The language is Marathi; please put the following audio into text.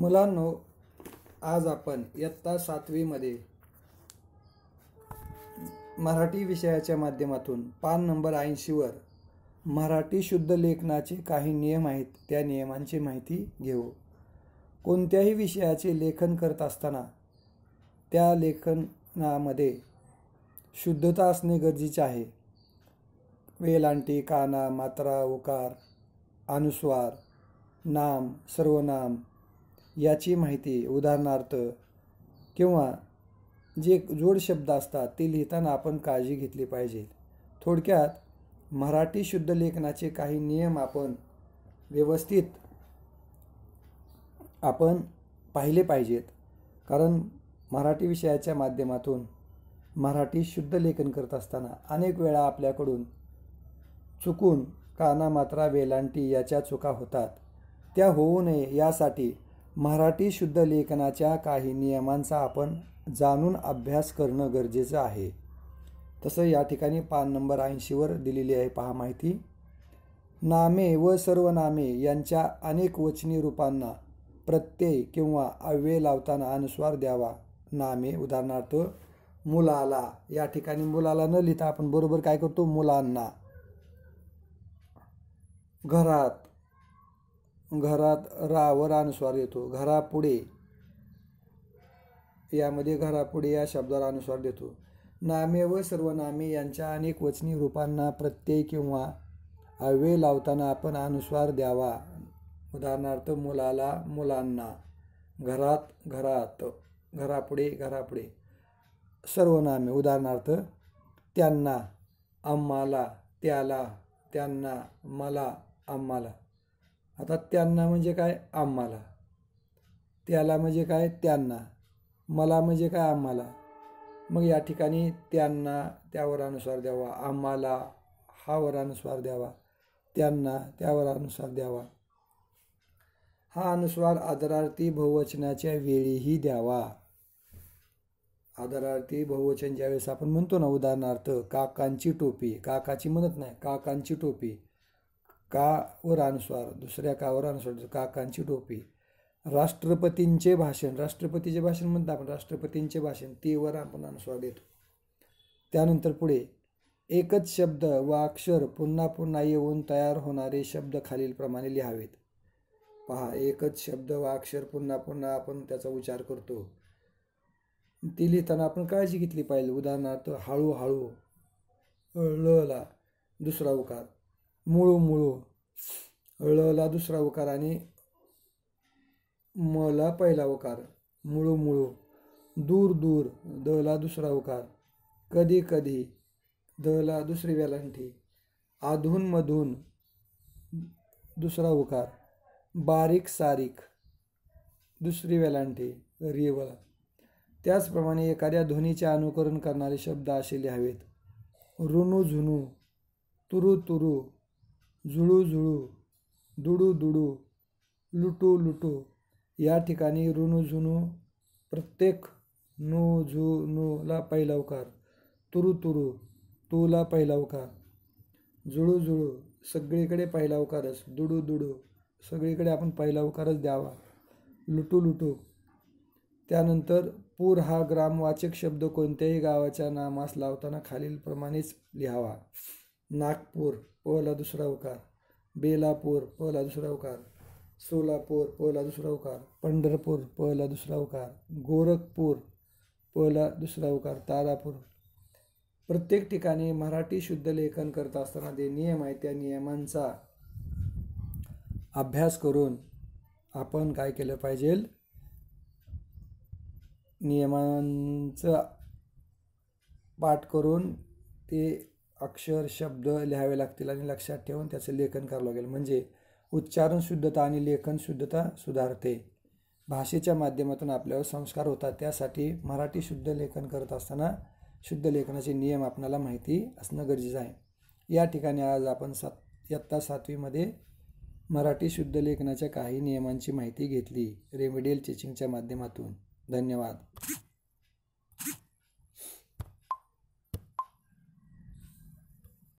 मुलांनो आज आपण इयत्ता सातवीमध्ये मराठी विषयाच्या माध्यमातून पान नंबर ऐंशीवर मराठी शुद्ध लेखनाचे काही नियम आहेत त्या नियमांची माहिती घेऊ कोणत्याही विषयाचे लेखन करत असताना त्या लेखनामध्ये शुद्धता असणे गरजेचे आहे वेलांटी काना मात्रा उकार अनुस्वार नाम सर्वनाम याची माहिती उदाहरणार्थ किंवा जे जोड शब्द असतात ते लिहिताना आपण काळजी घेतली पाहिजे थोडक्यात मराठी शुद्ध लेखनाचे काही नियम आपण व्यवस्थित आपण पाहिले पाहिजेत कारण मराठी विषयाच्या माध्यमातून मराठी शुद्ध लेखन करत असताना अनेक वेळा आपल्याकडून चुकून कानामात्रा वेलांटी याच्या चुका होतात त्या होऊ नये यासाठी मराठी शुद्ध लेखनाच्या काही नियमांचा आपण जाणून अभ्यास करणं गरजेचं आहे तसं या ठिकाणी पान नंबर ऐंशीवर दिलेली आहे पहा माहिती नामे व सर्वनामे यांच्या अनेक वचनी रूपांना प्रत्यय किंवा अव्यय लावताना अनुस्वार द्यावा नामे उदाहरणार्थ मुलाला या ठिकाणी मुलाला न लिहिता आपण बरोबर काय करतो मुलांना घरात घरात रा व अनुस्वार देतो घरापुढे यामध्ये घरापुढे या शब्दाला अनुस्वार देतो नामे व सर्वनामे यांच्या अनेक वचनी रूपांना प्रत्यय किंवा अव्यय लावताना आपण अनुस्वार द्यावा उदाहरणार्थ मुलाला मुलांना घरात घरात घरापुढे घरापुढे सर्वनामे उदाहरणार्थ त्यांना आम्हाला त्याला त्यांना मला आम्हाला आता त्यांना म्हणजे काय आम्हाला त्याला म्हणजे काय त्यांना मला म्हणजे काय आम्हाला मग या ठिकाणी त्यांना त्यावर अनुसार द्यावा आम्हाला हा अनुस्वार द्यावा त्यांना त्यावर अनुस्वार द्यावा हा अनुस्वार आदरार्थी बहुवचनाच्या वेळीही द्यावा आदरार्थी बहुवचन ज्यावेळेस आपण म्हणतो ना उदाहरणार्थ काकांची टोपी काकाची म्हणत नाही काकांची टोपी कावर अनुस्वार दुसऱ्या कावर अनुस्वार काकांची टोपी राष्ट्रपतींचे भाषण राष्ट्रपतीचे भाषण म्हणतो आपण राष्ट्रपतींचे भाषण तेवर आपण अनुस्वार देतो त्यानंतर पुढे एकच शब्द व अक्षर पुन्हा पुन्हा येऊन तयार होणारे शब्द खालीलप्रमाणे लिहावेत पहा एकच शब्द व अक्षर पुन्हा पुन्हा आपण त्याचा उच्चार करतो ते लिहिताना आपण काळजी घेतली पाहिजे उदाहरणार्थ हळूहळू ळला दुसरा उकार मुळू मुळू ळला दुसरा उकार आणि मला पहिला उकार मुळू मुळू दूर दूर दला दुसरा उकार कधी कधी द ला दुसरी अधून मधून दुसरा उकार बारीक सारीक दुसरी वेलांटी रिवळ त्याचप्रमाणे एखाद्या ध्वनीचे अनुकरण करणारे शब्द असे लिहावेत रुणू झुनू तुरु तुरु जुळू जुळू दुडू दुडू लुटू लुटू या ठिकाणी झुणू प्रत्येक नू झू नूला पहिला उकार तुरु तुरु तूला पहिला उकार जुळू जुळू सगळीकडे पहिला दुडू दुडू सगळीकडे आपण पहिला द्यावा लुटू लुटू त्यानंतर पूर हा ग्रामवाचक शब्द कोणत्याही गावाच्या नामास लावताना खालीलप्रमाणेच लिहावा नागपूर पहिला दुसरा उकार बेलापूर पहिला दुसरा उकार सोलापूर पहिला दुसरा उकार पंढरपूर पहिला दुसरा उकार गोरखपूर पहिला दुसरा उकार तारापूर प्रत्येक ठिकाणी मराठी शुद्ध लेखन करत असताना जे नियम आहे त्या नियमांचा अभ्यास करून आपण काय केलं पाहिजे नियमांचं पाठ करून ते अक्षर शब्द लिहावे लागतील आणि लक्षात ठेवून त्याचं लेखन करावं लागेल म्हणजे उच्चारण शुद्धता आणि लेखन शुद्धता सुधारते भाषेच्या माध्यमातून आपल्यावर संस्कार होतात त्यासाठी मराठी शुद्ध लेखन करत असताना शुद्ध लेखनाचे नियम आपणाला माहिती असणं गरजेचं आहे या ठिकाणी आज आपण सात इयत्ता सातवीमध्ये मराठी शुद्ध लेखनाच्या काही नियमांची माहिती घेतली रेमेडियल टीचिंगच्या माध्यमातून धन्यवाद